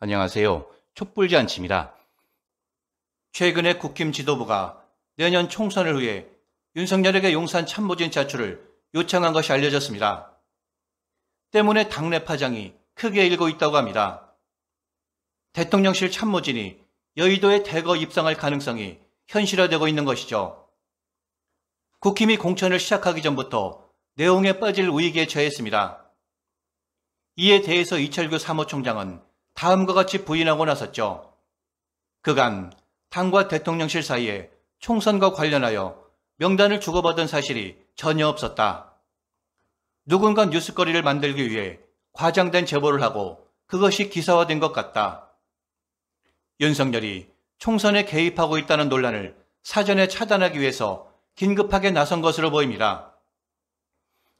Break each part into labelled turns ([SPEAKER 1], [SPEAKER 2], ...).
[SPEAKER 1] 안녕하세요. 촛불잔치입니다. 최근에 국힘 지도부가 내년 총선을 위해 윤석열에게 용산 참모진 자출을 요청한 것이 알려졌습니다. 때문에 당내 파장이 크게 일고 있다고 합니다. 대통령실 참모진이 여의도에 대거 입성할 가능성이 현실화되고 있는 것이죠. 국힘이 공천을 시작하기 전부터 내용에 빠질 우익에 처했습니다. 이에 대해서 이철규 사무총장은 다음과 같이 부인하고 나섰죠. 그간 당과 대통령실 사이에 총선과 관련하여 명단을 주고받은 사실이 전혀 없었다. 누군가 뉴스거리를 만들기 위해 과장된 제보를 하고 그것이 기사화된 것 같다. 윤석열이 총선에 개입하고 있다는 논란을 사전에 차단하기 위해서 긴급하게 나선 것으로 보입니다.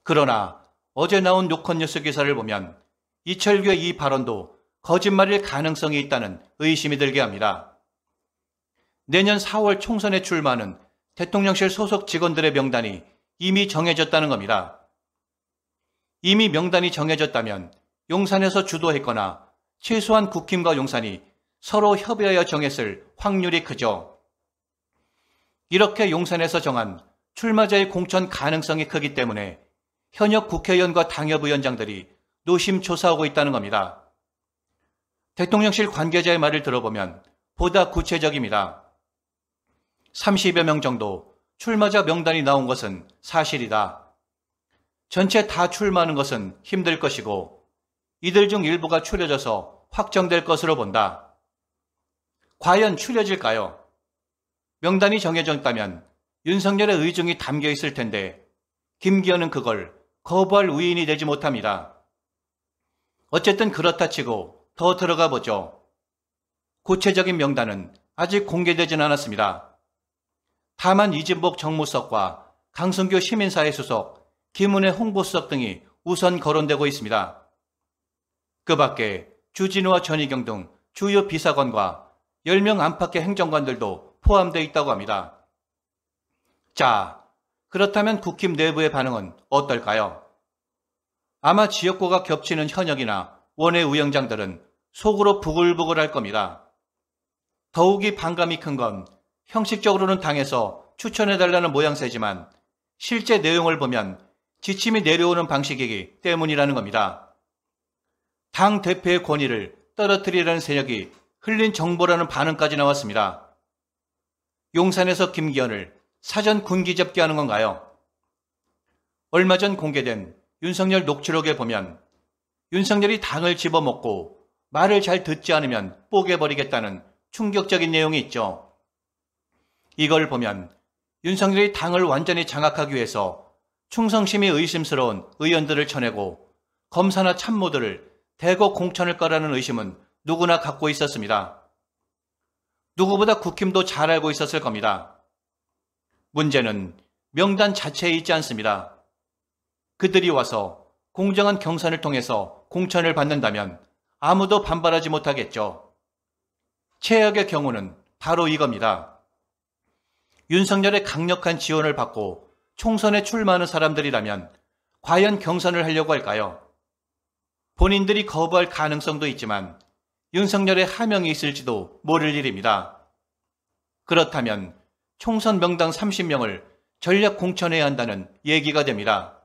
[SPEAKER 1] 그러나 어제 나온 노컷뉴스 기사를 보면 이철규의 이 발언도 거짓말일 가능성이 있다는 의심이 들게 합니다. 내년 4월 총선에 출마하는 대통령실 소속 직원들의 명단이 이미 정해졌다는 겁니다. 이미 명단이 정해졌다면 용산에서 주도했거나 최소한 국힘과 용산이 서로 협의하여 정했을 확률이 크죠. 이렇게 용산에서 정한 출마자의 공천 가능성이 크기 때문에 현역 국회의원과 당협위원장들이 노심초사하고 있다는 겁니다. 대통령실 관계자의 말을 들어보면 보다 구체적입니다. 30여 명 정도 출마자 명단이 나온 것은 사실이다. 전체 다 출마하는 것은 힘들 것이고 이들 중 일부가 추려져서 확정될 것으로 본다. 과연 추려질까요? 명단이 정해졌다면 윤석열의 의중이 담겨 있을 텐데 김기현은 그걸 거부할 우인이 되지 못합니다. 어쨌든 그렇다 치고 더 들어가 보죠. 구체적인 명단은 아직 공개되진 않았습니다. 다만 이진복 정무석과 강승규 시민사회 수석, 김은혜 홍보수석 등이 우선 거론되고 있습니다. 그 밖에 주진우와 전희경 등 주요 비서관과 10명 안팎의 행정관들도 포함되어 있다고 합니다. 자, 그렇다면 국힘 내부의 반응은 어떨까요? 아마 지역구가 겹치는 현역이나 원외 우영장들은 속으로 부글부글할 겁니다. 더욱이 반감이 큰 건 형식적으로는 당에서 추천해달라는 모양새지만 실제 내용을 보면 지침이 내려오는 방식이기 때문이라는 겁니다. 당 대표의 권위를 떨어뜨리라는 세력이 흘린 정보라는 반응까지 나왔습니다. 용산에서 김기현을 사전 군기 잡기하는 건가요? 얼마 전 공개된 윤석열 녹취록에 보면 윤석열이 당을 집어먹고 말을 잘 듣지 않으면 뽀개버리겠다는 충격적인 내용이 있죠. 이걸 보면 윤석열이 당을 완전히 장악하기 위해서 충성심이 의심스러운 의원들을 쳐내고 검사나 참모들을 대거 공천을 거라는 의심은 누구나 갖고 있었습니다. 누구보다 국힘도 잘 알고 있었을 겁니다. 문제는 명단 자체에 있지 않습니다. 그들이 와서 공정한 경선을 통해서 공천을 받는다면 아무도 반발하지 못하겠죠. 최악의 경우는 바로 이겁니다. 윤석열의 강력한 지원을 받고 총선에 출마하는 사람들이라면 과연 경선을 하려고 할까요? 본인들이 거부할 가능성도 있지만 윤석열의 하명이 있을지도 모를 일입니다. 그렇다면 총선 명당 30명을 전략 공천해야 한다는 얘기가 됩니다.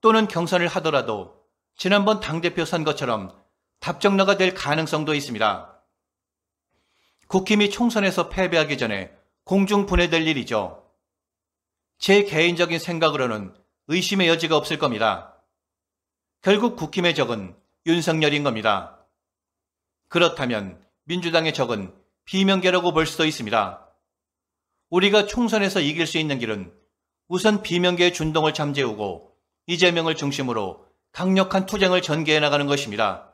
[SPEAKER 1] 또는 경선을 하더라도 지난번 당대표 선거처럼 답정너가 될 가능성도 있습니다. 국힘이 총선에서 패배하기 전에 공중 분해될 일이죠. 제 개인적인 생각으로는 의심의 여지가 없을 겁니다. 결국 국힘의 적은 윤석열인 겁니다. 그렇다면 민주당의 적은 비명계라고 볼 수도 있습니다. 우리가 총선에서 이길 수 있는 길은 우선 비명계의 준동을 잠재우고 이재명을 중심으로 강력한 투쟁을 전개해 나가는 것입니다.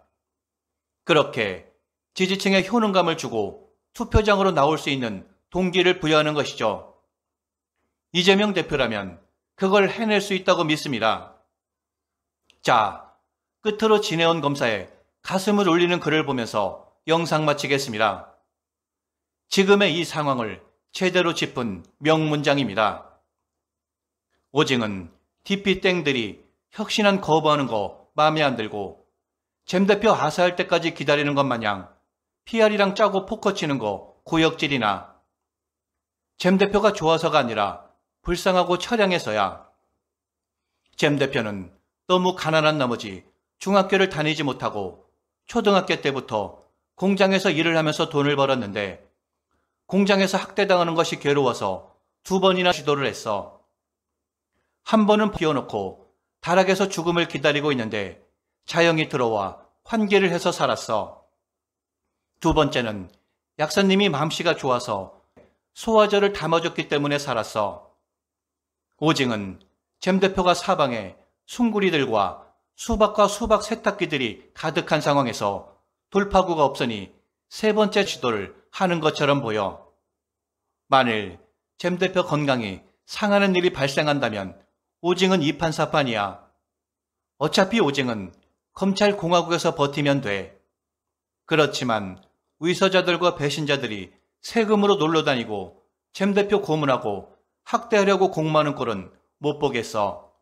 [SPEAKER 1] 그렇게 지지층에 효능감을 주고 투표장으로 나올 수 있는 동기를 부여하는 것이죠. 이재명 대표라면 그걸 해낼 수 있다고 믿습니다. 자, 끝으로 지내온 검사의 가슴을 울리는 글을 보면서 영상 마치겠습니다. 지금의 이 상황을 제대로 짚은 명문장입니다. 오징은 DP땡들이 혁신한 거부하는 거 마음에 안 들고 잼 대표 하사할 때까지 기다리는 것 마냥 PR이랑 짜고 포커 치는 거 고역질이나 잼 대표가 좋아서가 아니라 불쌍하고 처량해서야 잼 대표는 너무 가난한 나머지 중학교를 다니지 못하고 초등학교 때부터 공장에서 일을 하면서 돈을 벌었는데 공장에서 학대당하는 것이 괴로워서 두 번이나 시도를 했어. 한 번은 비워놓고 다락에서 죽음을 기다리고 있는데 자영이 들어와 환기를 해서 살았어. 두 번째는 약사님이 맘씨가 좋아서 소화제를 담아줬기 때문에 살았어. 오징은 잼 대표가 사방에 숭구리들과 수박과 수박 세탁기들이 가득한 상황에서 돌파구가 없으니 세 번째 지도를 하는 것처럼 보여. 만일 잼 대표 건강이 상하는 일이 발생한다면 오징은 이판사판이야. 어차피 오징은 검찰공화국에서 버티면 돼. 그렇지만 위서자들과 배신자들이 세금으로 놀러 다니고 잼 대표 고문하고 학대하려고 공모하는 꼴은 못 보겠어.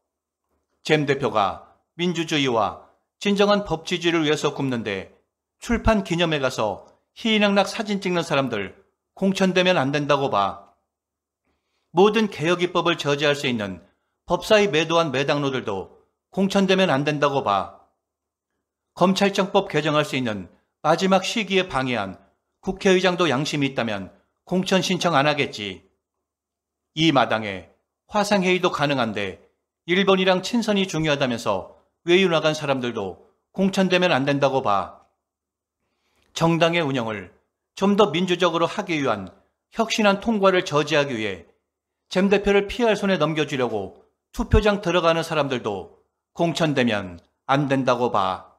[SPEAKER 1] 잼 대표가 민주주의와 진정한 법치주의를 위해서 굽는데 출판 기념회 가서 희인낙낙 사진 찍는 사람들 공천되면 안 된다고 봐. 모든 개혁 입법을 저지할 수 있는 법사위 매도한 매당노들도 공천되면 안 된다고 봐. 검찰청법 개정할 수 있는 마지막 시기에 방해한 국회의장도 양심이 있다면 공천 신청 안 하겠지. 이 마당에 화상회의도 가능한데 일본이랑 친선이 중요하다면서 외유 나간 사람들도 공천되면 안 된다고 봐. 정당의 운영을 좀 더 민주적으로 하기 위한 혁신한 통과를 저지하기 위해 잼 대표를 피할 손에 넘겨주려고 투표장 들어가는 사람들도 공천되면 안 된다고 봐.